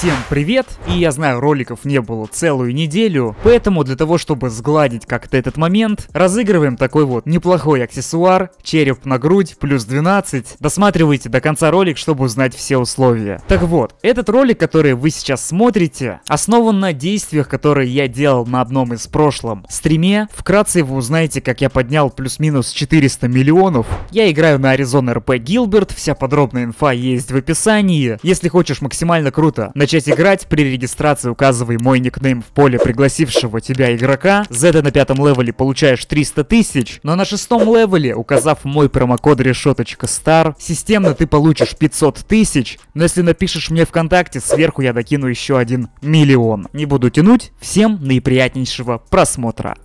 Всем привет! И я знаю, роликов не было целую неделю, поэтому для того, чтобы сгладить как-то этот момент, разыгрываем такой вот неплохой аксессуар, череп на грудь, плюс 12. Досматривайте до конца ролик, чтобы узнать все условия. Так вот, этот ролик, который вы сейчас смотрите, основан на действиях, которые я делал на одном из прошлом стриме. Вкратце вы узнаете, как я поднял плюс-минус 400 миллионов. Я играю на Arizona RP Гилберт, вся подробная инфа есть в описании. Если хочешь максимально круто, начни начать играть, при регистрации указывай мой никнейм в поле пригласившего тебя игрока. За это на пятом левеле получаешь 300 тысяч, но на шестом левеле, указав мой промокод решеточка стар, системно ты получишь 500 тысяч, но если напишешь мне ВКонтакте, сверху я докину еще один миллион. Не буду тянуть, всем наиприятнейшего просмотра.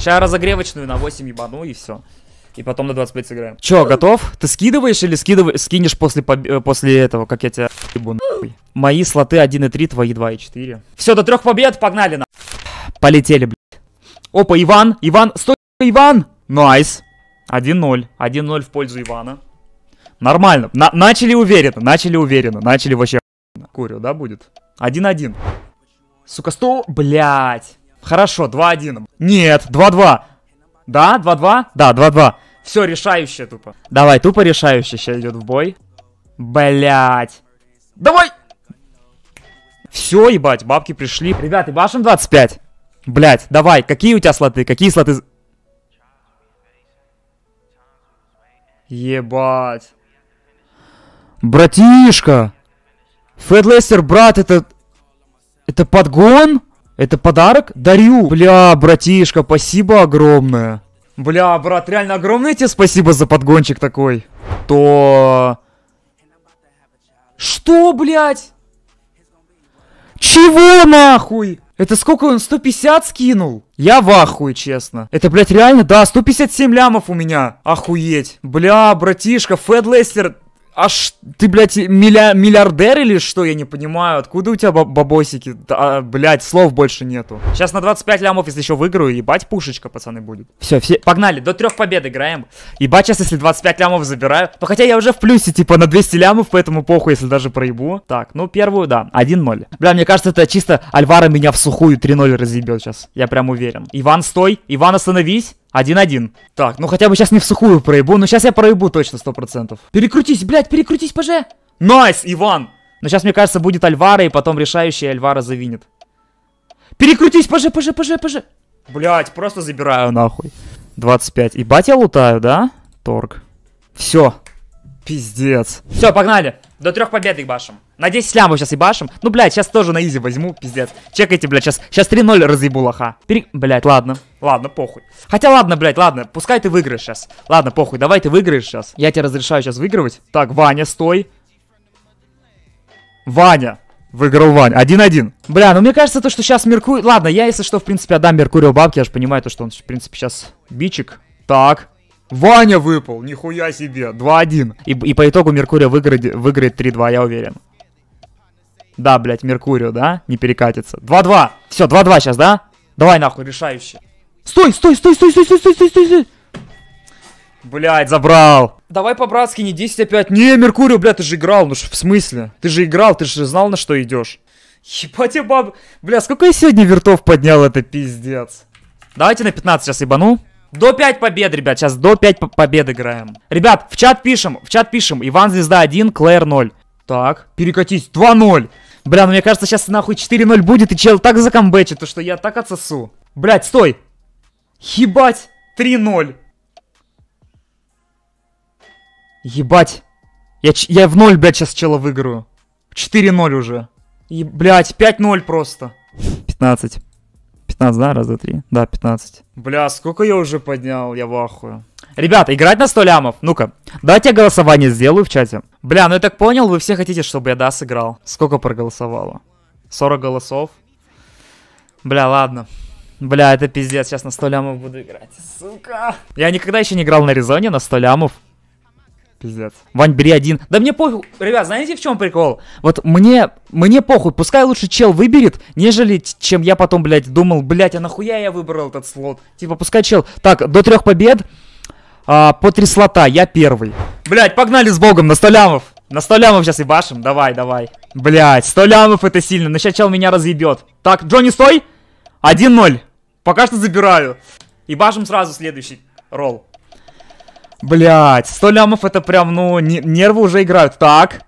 Сейчас разогревочную на 8 ебану и все. И потом на 25 сыграем. Чё, готов? Ты скидываешь или скидыв... скинешь после, поб... Э, после этого, как я тебя ебу нахуй. Мои слоты 1,3, твои 2,4. Все, до трех побед, погнали на. Полетели, блядь. Опа, Иван, Иван, стой, Иван! Найс. 1-0, 1-0 в пользу Ивана. Нормально, На начали уверенно, начали уверенно, начали вообще Курю, да, будет? 1-1. Сука, сто блядь. Хорошо, 2-1. Нет, 2-2. Да, 2-2? Да, 2-2. Все, решающее тупо. Давай, тупо решающее сейчас идет в бой. Блять. Давай! Все, ебать, бабки пришли. Ребята, вашим 25. Блять, давай, какие у тебя слоты? Какие слоты? Ебать. Братишка! Фэд брат, это... Это подгон? Это подарок? Дарю. Бля, братишка, спасибо огромное. Бля, брат, реально огромное тебе спасибо за подгончик такой. То... Что, блядь? Чего нахуй? Это сколько он? 150 скинул? Я в ахуе, честно. Это, блядь, реально? Да, 157 лямов у меня. Охуеть. Бля, братишка, Фед Лестер Аж ты, блядь, милля... миллиардер или что? Я не понимаю. Откуда у тебя бабосики? Да, а, блядь, слов больше нету. Сейчас на 25 лямов, если еще выиграю, ебать пушечка, пацаны, будет. Все, все. Погнали, до трех побед играем. Ебать, сейчас, если 25 лямов забираю. Но ну, хотя я уже в плюсе, типа, на 200 лямов, поэтому похуй, если даже проебу. Так, ну, первую, да, 1-0. Бля, мне кажется, это чисто Альвара меня в сухую 3-0 разъебет сейчас. Я прям уверен. Иван, стой. Иван, остановись. Один-один. Так, ну хотя бы сейчас не в сухую проебу, но сейчас я проебу точно сто процентов Перекрутись, блядь, перекрутись, поже! Найс, Иван! Но сейчас, мне кажется, будет Альвара, и потом решающая Альвара завинет Перекрутись, поже, поже, поже, поже! Блять, просто забираю нахуй. 25. Ебать я лутаю, да? Торг. Все. Пиздец. Все, погнали. До трех побед ебашим. На 10 лямов сейчас ебашим. Ну, блядь, сейчас тоже на изи возьму, пиздец. Чекайте, блядь, сейчас, сейчас 3-0 разъебу лоха. Пере... Блядь, ладно. Ладно, похуй. Хотя ладно, блядь, ладно, пускай ты выиграешь сейчас. Ладно, похуй, давай ты выиграешь сейчас. Я тебе разрешаю сейчас выигрывать. Так, Ваня, стой. Ваня. Выиграл Ваня. 1-1. Бля, ну мне кажется, то, что сейчас Меркурий... Ладно, я, если что, в принципе, отдам Меркурию бабки. Я же понимаю, то, что он, в принципе, сейчас бичик. Так. Ваня выпал, нихуя себе, 2-1. И, и по итогу Меркурия выиграет, выиграет 3-2, я уверен. Да, блядь, Меркурию, да? Не перекатится. 2-2. Все, 2-2 сейчас, да? Давай нахуй, решающий. Стой, стой, стой, стой, стой, стой, стой, стой, стой, стой. Блядь, забрал. Давай по-братски, не 10 опять. Не, Меркурию, блядь, ты же играл, ну ж в смысле? Ты же играл, ты же знал, на что идешь. Ебать я баб... Бля, сколько я сегодня вертов поднял, это пиздец. Давайте на 15 сейчас ебану. До 5 побед, ребят, сейчас до 5 побед играем. Ребят, в чат пишем, в чат пишем. Иван Звезда 1, Клэр 0. Так, перекатись, 2-0. Бля, ну мне кажется, сейчас нахуй 4-0 будет, и чел так закомбечит, то что я так отсосу. блядь, стой. Ебать, 3-0. Ебать. Я, я в 0, блядь, сейчас чела выиграю. 4-0 уже. блядь, 5-0 просто. 15. 15, да? Раз, два, три. Да, 15. Бля, сколько я уже поднял, я в ахуе. Ребята, играть на 100 лямов? Ну-ка, давайте я голосование сделаю в чате. Бля, ну я так понял, вы все хотите, чтобы я да сыграл. Сколько проголосовало? 40 голосов? Бля, ладно. Бля, это пиздец, сейчас на 100 лямов буду играть, сука. Я никогда еще не играл на Резоне на 100 лямов. Пиздец. Вань, бери один. Да мне похуй. Ребят, знаете, в чем прикол? Вот мне, мне похуй. Пускай лучше чел выберет, нежели чем я потом, блядь, думал, блядь, а нахуя я выбрал этот слот? Типа, пускай чел. Так, до трех побед. А, по три слота, я первый. Блядь, погнали с богом, на 100 На 100 сейчас и башим. Давай, давай. Блядь, 100 это сильно. Но сейчас чел меня разъебет. Так, Джонни, стой. 1-0. Пока что забираю. И башим сразу следующий ролл. Блять, 100 лямов это прям, ну, нервы уже играют. Так.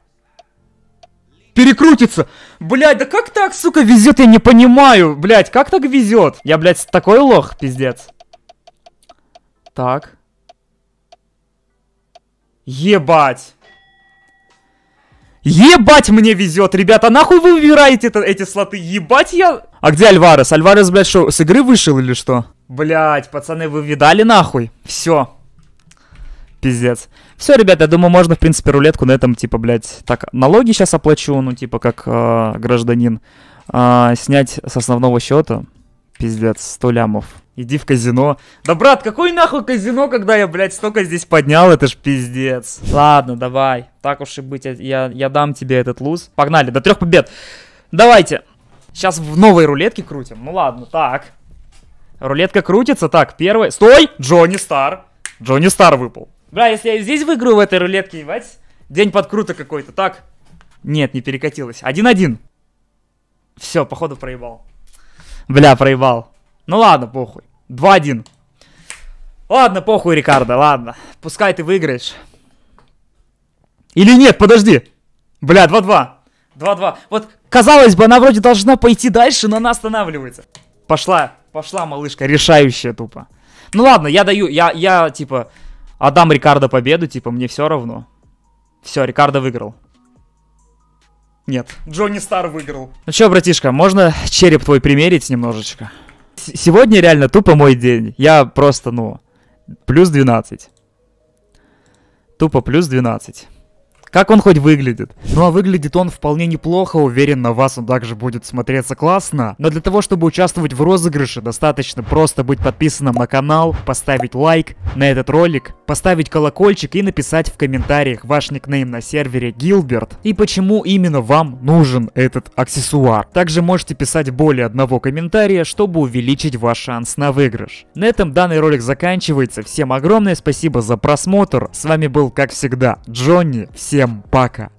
Перекрутится. Блять, да как так, сука, везет, я не понимаю. Блять, как так везет? Я, блять, такой лох, пиздец. Так. Ебать. Ебать мне везет, ребята, нахуй вы убираете это, эти слоты, ебать я... А где Альварес? Альварес, блядь, что, с игры вышел или что? Блять, пацаны, вы видали нахуй? Все. Пиздец. Все, ребят, я думаю, можно, в принципе, рулетку на этом, типа, блядь, так, налоги сейчас оплачу, ну, типа, как э, гражданин. Э, снять с основного счета, пиздец, 100 лямов. Иди в казино. Да, брат, какой нахуй казино, когда я, блядь, столько здесь поднял, это ж пиздец. Ладно, давай, так уж и быть, я, я дам тебе этот луз. Погнали, до трех побед. Давайте. Сейчас в новой рулетке крутим. Ну ладно, так. Рулетка крутится. Так, первый. Стой! Джонни Стар. Джонни Стар выпал. Бля, если я здесь выиграю в этой рулетке, ебать, день подкрута какой-то, так? Нет, не перекатилось. Один-один. Все, походу проебал. Бля, проебал. Ну ладно, похуй. Два один. Ладно, похуй, Рикардо, ладно. Пускай ты выиграешь. Или нет, подожди. Бля, 2-2. 2-2. Вот, казалось бы, она вроде должна пойти дальше, но она останавливается. Пошла, пошла, малышка, решающая тупо. Ну ладно, я даю, я, я, типа, отдам Рикардо победу, типа, мне все равно. Все, Рикардо выиграл. Нет. Джонни Стар выиграл. Ну чё, братишка, можно череп твой примерить немножечко? С сегодня реально тупо мой день. Я просто, ну, плюс 12. Тупо плюс 12. Как он хоть выглядит? Ну а выглядит он вполне неплохо, уверен, на вас он также будет смотреться классно. Но для того, чтобы участвовать в розыгрыше, достаточно просто быть подписанным на канал, поставить лайк на этот ролик, поставить колокольчик и написать в комментариях ваш никнейм на сервере Гилберт и почему именно вам нужен этот аксессуар. Также можете писать более одного комментария, чтобы увеличить ваш шанс на выигрыш. На этом данный ролик заканчивается. Всем огромное спасибо за просмотр. С вами был, как всегда, Джонни. Всем Всем пока!